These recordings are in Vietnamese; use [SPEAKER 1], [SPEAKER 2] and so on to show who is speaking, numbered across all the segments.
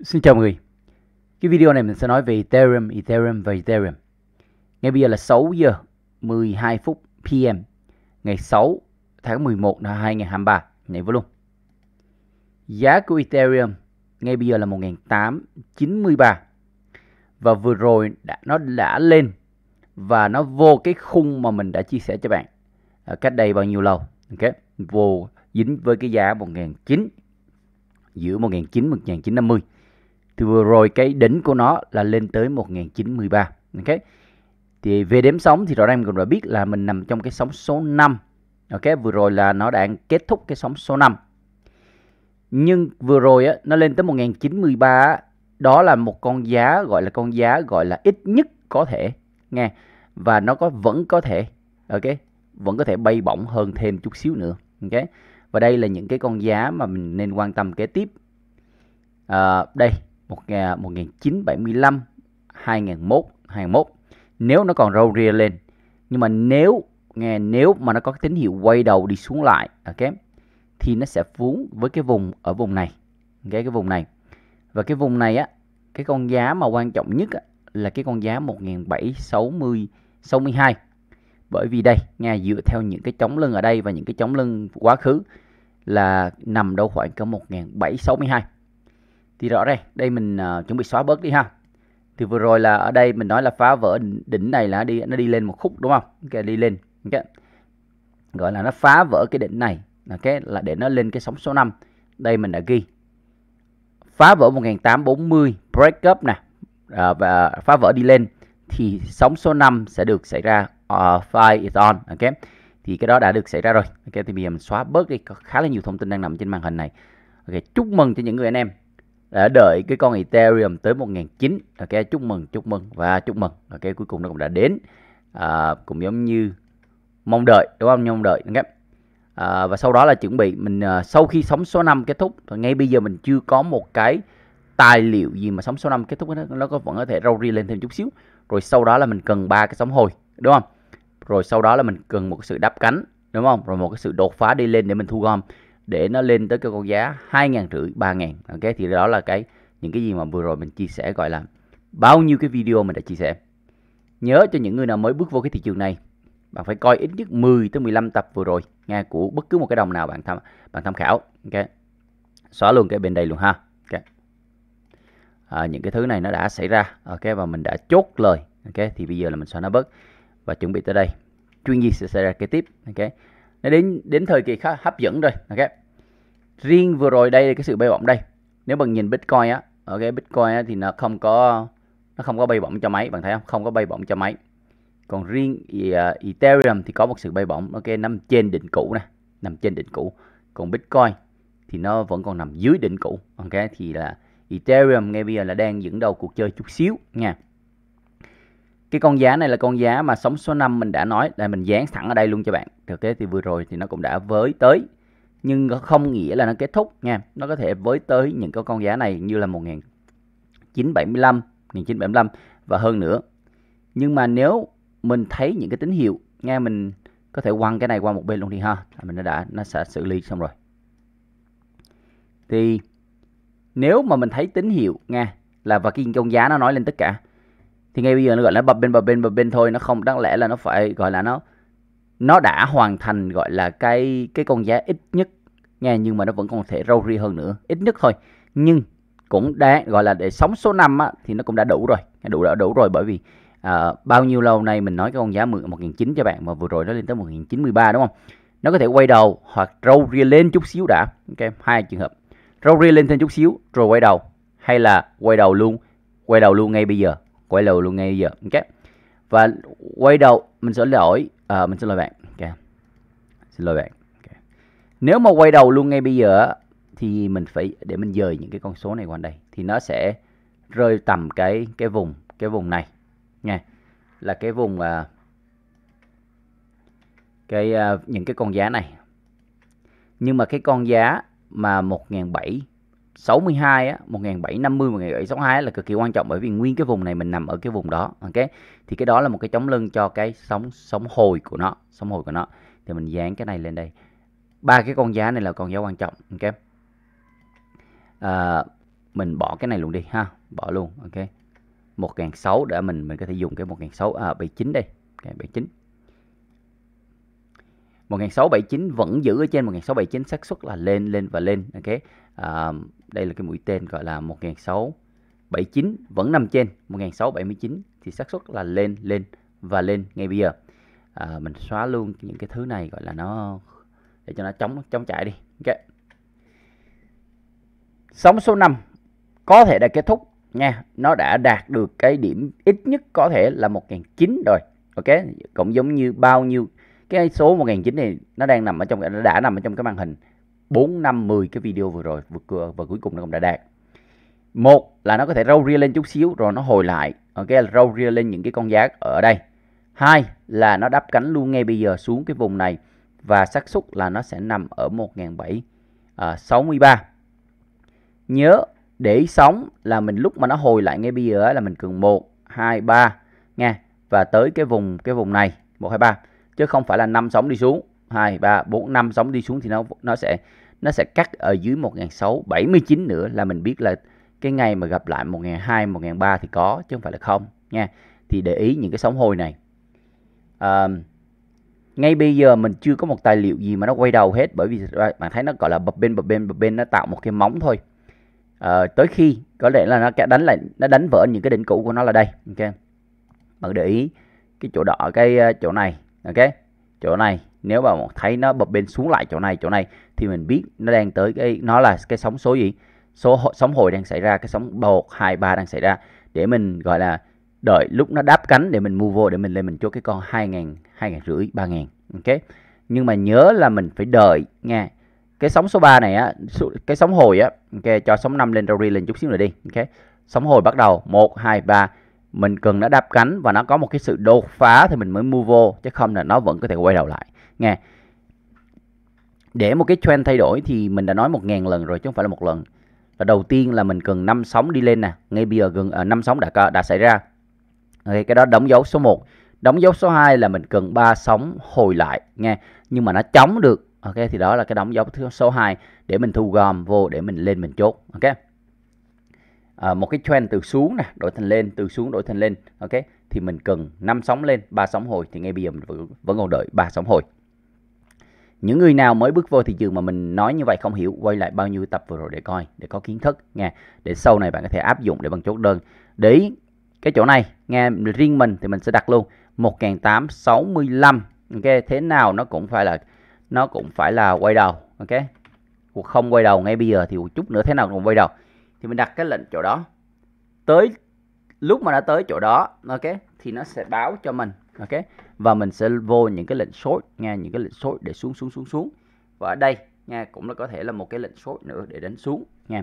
[SPEAKER 1] Xin chào mọi người. Cái video này mình sẽ nói về Ethereum, Ethereum và Ethereum. Ngay bây giờ là 6 giờ 12 phút PM ngày 6 tháng 11 năm 2023. ngày vô luôn. Giá của Ethereum ngay bây giờ là 1893 và vừa rồi đã, nó đã lên và nó vô cái khung mà mình đã chia sẻ cho bạn à, cách đây bao nhiêu lâu. Ok, vô dính với cái giá 1900 giữa 1900 và 1950 thì vừa rồi cái đỉnh của nó là lên tới 1093. Ok. Thì về đếm sóng thì rõ ràng mình cũng đã biết là mình nằm trong cái sóng số 5. Ok, vừa rồi là nó đang kết thúc cái sóng số 5. Nhưng vừa rồi á, nó lên tới 1093 á, đó là một con giá gọi là con giá gọi là ít nhất có thể nghe và nó có vẫn có thể ok vẫn có thể bay bổng hơn thêm chút xíu nữa ok và đây là những cái con giá mà mình nên quan tâm kế tiếp à, đây 1975, 2001, 2001 nếu nó còn râu ria lên. Nhưng mà nếu nghe nếu mà nó có cái tín hiệu quay đầu đi xuống lại ok thì nó sẽ vướng với cái vùng ở vùng này ok cái vùng này và cái vùng này á cái con giá mà quan trọng nhất á, là cái con giá 1760 62 bởi vì đây nghe dựa theo những cái chống lưng ở đây và những cái chống lưng quá khứ là nằm đâu khoảng cỡ 1762 thì rõ đây đây mình uh, chuẩn bị xóa bớt đi ha thì vừa rồi là ở đây mình nói là phá vỡ đỉnh này là đi nó đi lên một khúc đúng không ok đi lên ok gọi là nó phá vỡ cái đỉnh này là cái là để nó lên cái sóng số 5 đây mình đã ghi phá vỡ 1840 break up nè à, và phá vỡ đi lên thì sóng số 5 sẽ được xảy ra uh, à, file is on ok thì cái đó đã được xảy ra rồi ok thì bây giờ mình xóa bớt đi có khá là nhiều thông tin đang nằm trên màn hình này ok chúc mừng cho những người anh em đã đợi cái con Ethereum tới 1009 ok chúc mừng chúc mừng và chúc mừng ok cuối cùng nó cũng đã đến à, cũng giống như mong đợi đúng không như mong đợi okay. à, và sau đó là chuẩn bị mình à, sau khi sóng số 5 kết thúc ngay bây giờ mình chưa có một cái tài liệu gì mà sóng số 5 kết thúc nó nó có vẫn có thể rau ri lên thêm chút xíu rồi sau đó là mình cần ba cái sóng hồi đúng không rồi sau đó là mình cần một sự đáp cánh đúng không rồi một cái sự đột phá đi lên để mình thu gom để nó lên tới cái con giá 2 ngàn rưỡi 3 ngàn. ok thì đó là cái những cái gì mà vừa rồi mình chia sẻ gọi là bao nhiêu cái video mình đã chia sẻ nhớ cho những người nào mới bước vô cái thị trường này bạn phải coi ít nhất 10 tới 15 tập vừa rồi nghe của bất cứ một cái đồng nào bạn tham bạn tham khảo ok xóa luôn cái bên đây luôn ha ok à, những cái thứ này nó đã xảy ra ok và mình đã chốt lời ok thì bây giờ là mình xóa nó bớt và chuẩn bị tới đây chuyện gì sẽ xảy ra kế tiếp ok nó đến đến thời kỳ khá hấp dẫn rồi ok riêng vừa rồi đây là cái sự bay bổng đây nếu bạn nhìn bitcoin á ok bitcoin á, thì nó không có nó không có bay bổng cho máy bạn thấy không không có bay bổng cho máy còn riêng uh, ethereum thì có một sự bay bổng ok nằm trên đỉnh cũ nè nằm trên đỉnh cũ còn bitcoin thì nó vẫn còn nằm dưới đỉnh cũ ok thì là ethereum ngay bây giờ là đang dẫn đầu cuộc chơi chút xíu nha cái con giá này là con giá mà sóng số 5 mình đã nói là mình dán thẳng ở đây luôn cho bạn ok thì vừa rồi thì nó cũng đã với tới nhưng không nghĩa là nó kết thúc nha nó có thể với tới những cái con giá này như là 1975 1975 và hơn nữa nhưng mà nếu mình thấy những cái tín hiệu nghe mình có thể quăng cái này qua một bên luôn đi ha là mình đã, đã nó sẽ xử lý xong rồi thì nếu mà mình thấy tín hiệu nghe là và cái con giá nó nói lên tất cả thì ngay bây giờ nó gọi là bập bên bập bên bập bên thôi nó không đáng lẽ là nó phải gọi là nó nó đã hoàn thành gọi là cái cái con giá ít nhất nha nhưng mà nó vẫn còn thể râu ri hơn nữa ít nhất thôi nhưng cũng đã gọi là để sống số 5 á, thì nó cũng đã đủ rồi đủ đã đủ rồi bởi vì à, bao nhiêu lâu nay mình nói cái con giá mượn một 1900 cho bạn mà vừa rồi nó lên tới một 1913 đúng không nó có thể quay đầu hoặc râu ri lên chút xíu đã ok hai trường hợp râu ri lên thêm chút xíu rồi quay đầu hay là quay đầu luôn quay đầu luôn ngay bây giờ quay đầu luôn ngay bây giờ ok và quay đầu mình sẽ lỗi à, mình xin lỗi bạn okay. xin lỗi bạn okay. nếu mà quay đầu luôn ngay bây giờ thì mình phải để mình dời những cái con số này qua đây thì nó sẽ rơi tầm cái cái vùng cái vùng này nha là cái vùng à, cái à, những cái con giá này nhưng mà cái con giá mà 1007 62 á, 1750 1762 là cực kỳ quan trọng bởi vì nguyên cái vùng này mình nằm ở cái vùng đó, ok? Thì cái đó là một cái chống lưng cho cái sóng sóng hồi của nó, sóng hồi của nó. Thì mình dán cái này lên đây. Ba cái con giá này là con giá quan trọng, ok? À, mình bỏ cái này luôn đi ha, bỏ luôn, ok? 1006 để mình mình có thể dùng cái 1006 à 79 đây, ok 79. 1679 vẫn giữ ở trên 1679 xác suất là lên lên và lên ok à, đây là cái mũi tên gọi là 1679 vẫn nằm trên 1679 thì xác suất là lên lên và lên ngay bây giờ à, mình xóa luôn những cái thứ này gọi là nó để cho nó chống chống chạy đi ok sóng số 5 có thể đã kết thúc nha nó đã đạt được cái điểm ít nhất có thể là 1 1009 rồi ok cũng giống như bao nhiêu cái số 1009 này nó đang nằm ở trong nó đã nằm ở trong cái màn hình 4 5 10 cái video vừa rồi vừa và cuối cùng nó cũng đã đạt. Một là nó có thể râu ria lên chút xíu rồi nó hồi lại, ok râu ria lên những cái con giác ở đây. Hai là nó đáp cánh luôn ngay bây giờ xuống cái vùng này và xác suất là nó sẽ nằm ở 1763. À, Nhớ để sóng là mình lúc mà nó hồi lại ngay bây giờ là mình cường 1 2 3 nha và tới cái vùng cái vùng này 1 2 3 chứ không phải là năm sóng đi xuống hai ba bốn năm sóng đi xuống thì nó nó sẽ nó sẽ cắt ở dưới 1679 nữa là mình biết là cái ngày mà gặp lại 1002 1003 thì có chứ không phải là không nha. Thì để ý những cái sóng hồi này. À, ngay bây giờ mình chưa có một tài liệu gì mà nó quay đầu hết bởi vì bạn thấy nó gọi là bập bên bập bên bập bên nó tạo một cái móng thôi. À, tới khi có lẽ là nó đánh lại nó đánh vỡ những cái đỉnh cũ của nó là đây ok bạn để ý cái chỗ đỏ cái ờ, chỗ này ok chỗ này nếu mà thấy nó bập bên xuống lại chỗ này chỗ này thì mình biết nó đang tới cái nó là cái sóng số gì số sóng hồi đang xảy ra cái sóng một hai ba đang xảy ra để mình gọi là đợi lúc nó đáp cánh để mình mua vô để mình lên mình chốt cái con hai ngàn hai ngàn rưỡi ba ngàn ok nhưng mà nhớ là mình phải đợi nha cái sóng số 3 này á cái sóng hồi á ok cho sóng 5 lên rally lên chút xíu nữa đi ok sóng hồi bắt đầu 1 2 3 mình cần nó đáp cánh và nó có một cái sự đột phá thì mình mới mua vô chứ không là nó vẫn có thể quay đầu lại nghe để một cái trend thay đổi thì mình đã nói một ngàn lần rồi chứ không phải là một lần là đầu tiên là mình cần năm sóng đi lên nè ngay bây giờ gần à, năm sóng đã đã xảy ra okay, cái đó đóng dấu số 1 đóng dấu số 2 là mình cần ba sóng hồi lại nghe nhưng mà nó chống được ok thì đó là cái đóng dấu số 2 để mình thu gom vô để mình lên mình chốt ok à, một cái trend từ xuống nè đổi thành lên từ xuống đổi thành lên ok thì mình cần năm sóng lên ba sóng hồi thì ngay bây giờ mình vẫn, vẫn còn đợi ba sóng hồi những người nào mới bước vô thị trường mà mình nói như vậy không hiểu quay lại bao nhiêu tập vừa rồi để coi để có kiến thức nha để sau này bạn có thể áp dụng để bằng chốt đơn để cái chỗ này nghe riêng mình thì mình sẽ đặt luôn 1865 ok thế nào nó cũng phải là nó cũng phải là quay đầu ok cuộc không quay đầu ngay bây giờ thì một chút nữa thế nào cũng quay đầu thì mình đặt cái lệnh chỗ đó tới lúc mà đã tới chỗ đó ok thì nó sẽ báo cho mình ok và mình sẽ vô những cái lệnh sốt nghe những cái lệnh sốt để xuống xuống xuống xuống và ở đây nha cũng là có thể là một cái lệnh sốt nữa để đánh xuống nha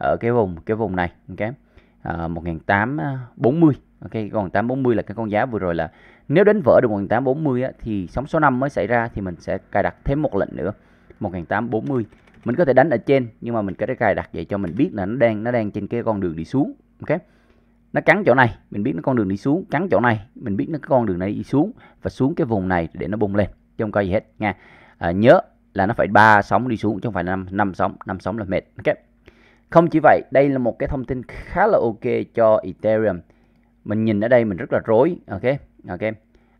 [SPEAKER 1] ở cái vùng cái vùng này ok à, 1840 ok còn 840 là cái con giá vừa rồi là nếu đánh vỡ được 1840 á, thì sóng số năm mới xảy ra thì mình sẽ cài đặt thêm một lệnh nữa 1840 mình có thể đánh ở trên nhưng mà mình có thể cài đặt vậy cho mình biết là nó đang nó đang trên cái con đường đi xuống ok nó cắn chỗ này mình biết nó con đường đi xuống cắn chỗ này mình biết nó con đường này đi xuống và xuống cái vùng này để nó bung lên chứ không có gì hết nha à, nhớ là nó phải ba sóng đi xuống chứ không phải năm năm sóng năm sóng là mệt ok không chỉ vậy đây là một cái thông tin khá là ok cho Ethereum mình nhìn ở đây mình rất là rối ok ok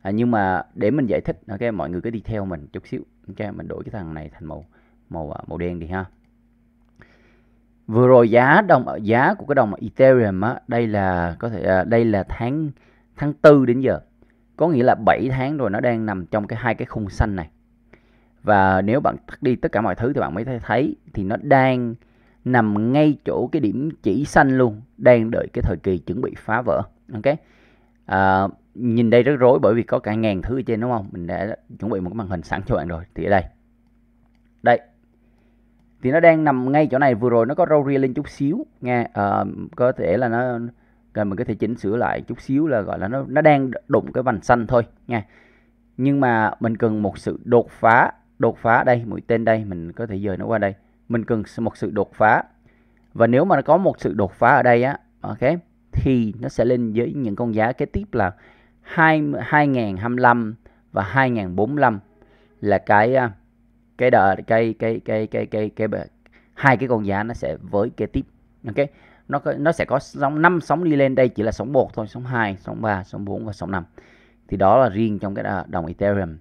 [SPEAKER 1] à, nhưng mà để mình giải thích ok mọi người cứ đi theo mình chút xíu ok mình đổi cái thằng này thành màu màu à, màu đen đi ha vừa rồi giá đồng giá của cái đồng Ethereum á, đây là có thể à, đây là tháng tháng tư đến giờ có nghĩa là 7 tháng rồi nó đang nằm trong cái hai cái khung xanh này và nếu bạn tắt đi tất cả mọi thứ thì bạn mới thấy thì nó đang nằm ngay chỗ cái điểm chỉ xanh luôn đang đợi cái thời kỳ chuẩn bị phá vỡ ok à, nhìn đây rất rối bởi vì có cả ngàn thứ ở trên đúng không mình đã chuẩn bị một cái màn hình sẵn cho bạn rồi thì ở đây đây thì nó đang nằm ngay chỗ này vừa rồi nó có râu ria lên chút xíu nghe à, có thể là nó rồi mình có thể chỉnh sửa lại chút xíu là gọi là nó nó đang đụng cái vành xanh thôi nha nhưng mà mình cần một sự đột phá đột phá đây mũi tên đây mình có thể dời nó qua đây mình cần một sự đột phá và nếu mà nó có một sự đột phá ở đây á ok thì nó sẽ lên với những con giá kế tiếp là 2 2025 và 2045 là cái à, cái đờ cái cái cái cái cái cái, hai cái con giá nó sẽ với kế tiếp ok nó nó sẽ có sóng năm sóng đi lên đây chỉ là sóng 1 thôi sóng 2 sóng 3 sóng 4 và sóng 5 thì đó là riêng trong cái đồng Ethereum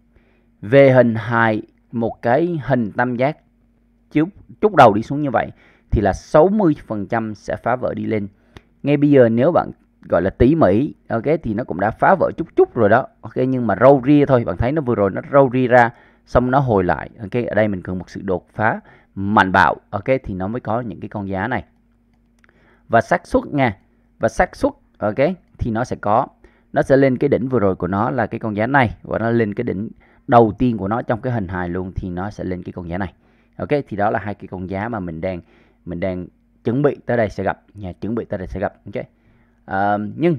[SPEAKER 1] về hình hài một cái hình tam giác chút chút đầu đi xuống như vậy thì là 60% sẽ phá vỡ đi lên ngay bây giờ nếu bạn gọi là tí Mỹ ok thì nó cũng đã phá vỡ chút chút rồi đó ok nhưng mà râu ria thôi bạn thấy nó vừa rồi nó râu ria ra xong nó hồi lại ok ở đây mình cần một sự đột phá mạnh bạo ok thì nó mới có những cái con giá này và xác suất nha và xác suất ok thì nó sẽ có nó sẽ lên cái đỉnh vừa rồi của nó là cái con giá này và nó lên cái đỉnh đầu tiên của nó trong cái hình hài luôn thì nó sẽ lên cái con giá này ok thì đó là hai cái con giá mà mình đang mình đang chuẩn bị tới đây sẽ gặp nhà chuẩn bị tới đây sẽ gặp ok uh, nhưng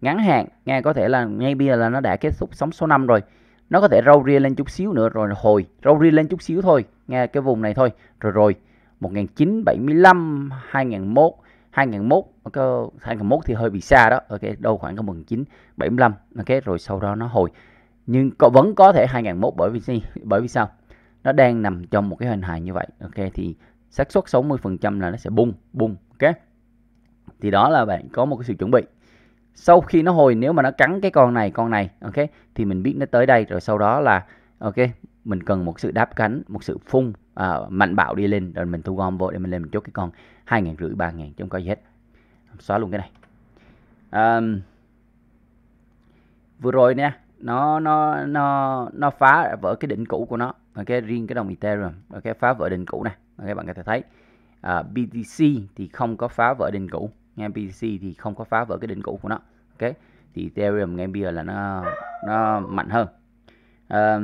[SPEAKER 1] ngắn hạn nghe có thể là ngay bây giờ là nó đã kết thúc sóng số 5 rồi nó có thể râu ria lên chút xíu nữa rồi hồi râu ria lên chút xíu thôi nghe cái vùng này thôi rồi rồi 1975 2001 2001 cơ 2001 thì hơi bị xa đó ok đâu khoảng có 1975 ok rồi sau đó nó hồi nhưng có, vẫn có thể 2001 bởi vì gì bởi vì sao nó đang nằm trong một cái hình hài như vậy ok thì xác suất 60% là nó sẽ bung bung ok thì đó là bạn có một cái sự chuẩn bị sau khi nó hồi nếu mà nó cắn cái con này con này ok thì mình biết nó tới đây rồi sau đó là ok mình cần một sự đáp cánh một sự phun à, mạnh bạo đi lên rồi mình thu gom vô để mình lên mình chốt cái con hai ngàn rưỡi ba ngàn không có gì hết xóa luôn cái này à, vừa rồi nha nó nó nó nó phá vỡ cái đỉnh cũ của nó ok riêng cái đồng ethereum ok phá vỡ đỉnh cũ này ok bạn có thể thấy à, BTC thì không có phá vỡ đỉnh cũ BTC thì không có phá vỡ cái đỉnh cũ của nó ok thì Ethereum ngay bây giờ là nó nó mạnh hơn à,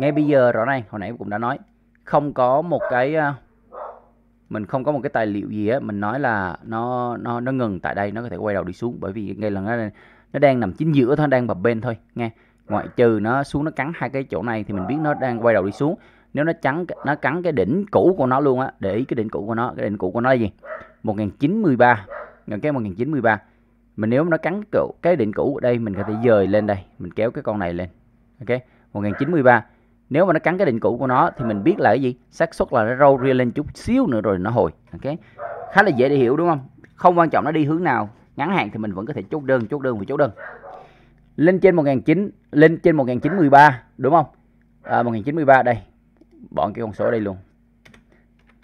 [SPEAKER 1] ngay bây giờ rõ này hồi nãy cũng đã nói không có một cái ờ, mình không có một cái tài liệu gì á mình nói là nó nó nó ngừng tại đây nó có thể quay đầu đi xuống bởi vì ngay lần nó nó đang nằm chính giữa thôi đang bập bên thôi nghe ngoại trừ nó xuống nó cắn hai cái chỗ này thì mình biết nó đang quay đầu đi xuống nếu nó trắng nó cắn cái đỉnh cũ của nó luôn á để ý cái đỉnh cũ của nó cái đỉnh cũ của nó là gì 1093 gần cái 1093 mình nếu nó cắn cũ cái đỉnh cũ ở đây mình có thể dời lên đây mình kéo cái con này lên ok 1093 nếu mà nó cắn cái đỉnh cũ của nó thì mình biết là cái gì xác suất là nó râu ria lên chút xíu nữa rồi nó hồi ok khá là dễ để hiểu đúng không không quan trọng nó đi hướng nào ngắn hạn thì mình vẫn có thể chốt đơn chốt đơn và chốt đơn lên trên 1009 lên trên 1093 đúng không à, 1093 đây bỏ cái con số đây luôn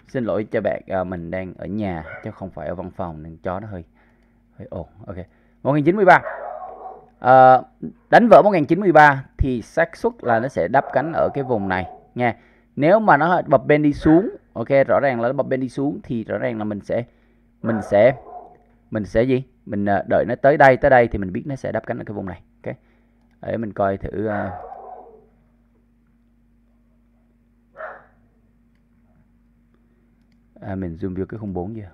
[SPEAKER 1] xin lỗi cho bạn à, mình đang ở nhà chứ không phải ở văn phòng nên chó nó hơi hơi ồn ok 1093 à, đánh vỡ 1093 thì xác suất là nó sẽ đắp cánh ở cái vùng này nha nếu mà nó bập bên đi xuống ok rõ ràng là nó bập bên đi xuống thì rõ ràng là mình sẽ mình sẽ mình sẽ gì mình à, đợi nó tới đây tới đây thì mình biết nó sẽ đắp cánh ở cái vùng này ok để mình coi thử uh, à, mình zoom vô cái khung 4 giờ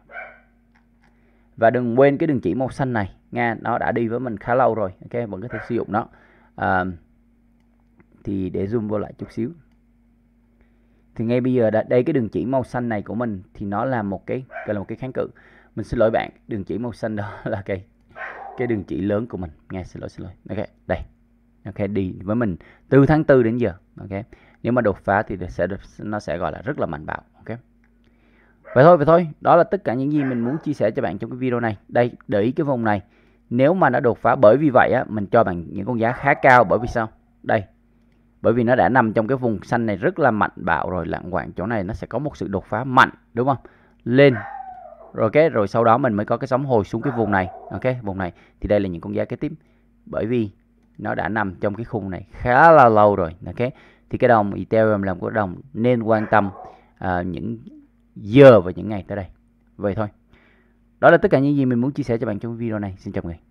[SPEAKER 1] và đừng quên cái đường chỉ màu xanh này nha nó đã đi với mình khá lâu rồi ok vẫn có thể sử dụng nó à, thì để zoom vô lại chút xíu thì ngay bây giờ đây cái đường chỉ màu xanh này của mình thì nó là một cái gọi là một cái kháng cự mình xin lỗi bạn đường chỉ màu xanh đó là cái cái đường chỉ lớn của mình nghe xin lỗi xin lỗi ok đây ok đi với mình từ tháng 4 đến giờ ok nếu mà đột phá thì sẽ nó sẽ gọi là rất là mạnh bạo ok Vậy thôi, vậy thôi. Đó là tất cả những gì mình muốn chia sẻ cho bạn trong cái video này. Đây, để ý cái vùng này. Nếu mà nó đột phá bởi vì vậy á, mình cho bạn những con giá khá cao bởi vì sao? Đây. Bởi vì nó đã nằm trong cái vùng xanh này rất là mạnh bạo rồi, lạng quạng chỗ này nó sẽ có một sự đột phá mạnh, đúng không? Lên. Rồi cái rồi sau đó mình mới có cái sóng hồi xuống cái vùng này, ok, vùng này. Thì đây là những con giá kế tiếp. Bởi vì nó đã nằm trong cái khung này khá là lâu rồi, ok. Thì cái đồng Ethereum là một cái đồng nên quan tâm à, những giờ và những ngày tới đây vậy thôi đó là tất cả những gì mình muốn chia sẻ cho bạn trong video này xin chào mọi người